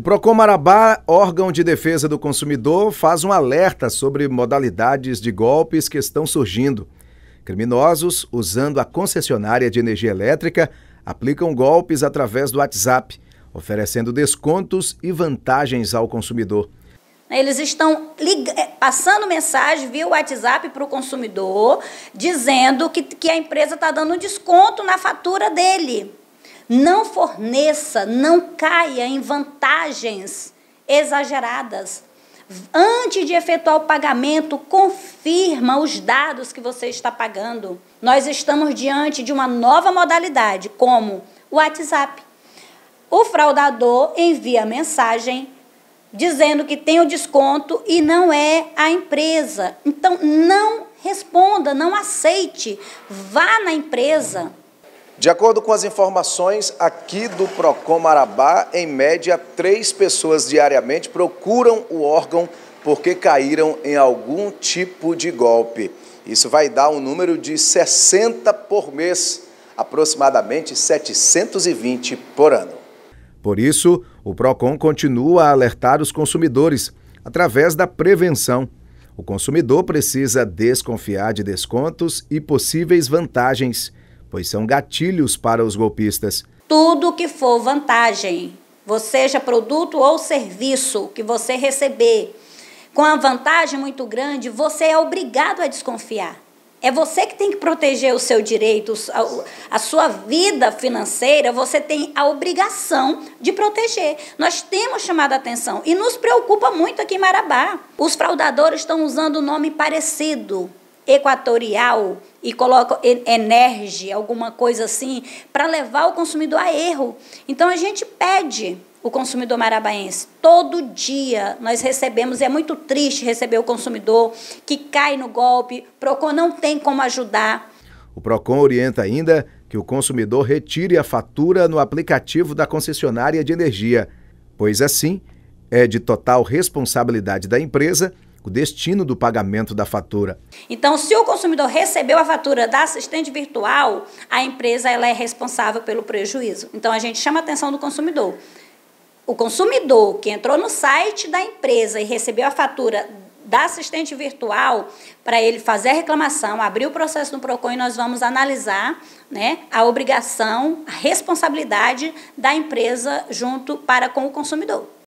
O Procon Marabá, órgão de defesa do consumidor, faz um alerta sobre modalidades de golpes que estão surgindo. Criminosos, usando a concessionária de energia elétrica, aplicam golpes através do WhatsApp, oferecendo descontos e vantagens ao consumidor. Eles estão eh, passando mensagem via WhatsApp para o consumidor, dizendo que, que a empresa está dando um desconto na fatura dele. Não forneça, não caia em vantagens exageradas. Antes de efetuar o pagamento, confirma os dados que você está pagando. Nós estamos diante de uma nova modalidade, como o WhatsApp. O fraudador envia mensagem dizendo que tem o desconto e não é a empresa. Então, não responda, não aceite. Vá na empresa de acordo com as informações aqui do PROCON Marabá, em média, três pessoas diariamente procuram o órgão porque caíram em algum tipo de golpe. Isso vai dar um número de 60 por mês, aproximadamente 720 por ano. Por isso, o PROCON continua a alertar os consumidores através da prevenção. O consumidor precisa desconfiar de descontos e possíveis vantagens pois são gatilhos para os golpistas. Tudo que for vantagem, seja produto ou serviço que você receber, com a vantagem muito grande, você é obrigado a desconfiar. É você que tem que proteger o seu direito, a sua vida financeira, você tem a obrigação de proteger. Nós temos chamado a atenção e nos preocupa muito aqui em Marabá. Os fraudadores estão usando nome parecido equatorial e coloca energia, alguma coisa assim, para levar o consumidor a erro. Então a gente pede o consumidor marabaense. Todo dia nós recebemos, e é muito triste receber o consumidor que cai no golpe, PROCON não tem como ajudar. O PROCON orienta ainda que o consumidor retire a fatura no aplicativo da concessionária de energia, pois assim é de total responsabilidade da empresa o destino do pagamento da fatura. Então, se o consumidor recebeu a fatura da assistente virtual, a empresa ela é responsável pelo prejuízo. Então, a gente chama a atenção do consumidor. O consumidor que entrou no site da empresa e recebeu a fatura da assistente virtual para ele fazer a reclamação, abrir o processo no PROCON e nós vamos analisar né, a obrigação, a responsabilidade da empresa junto para com o consumidor.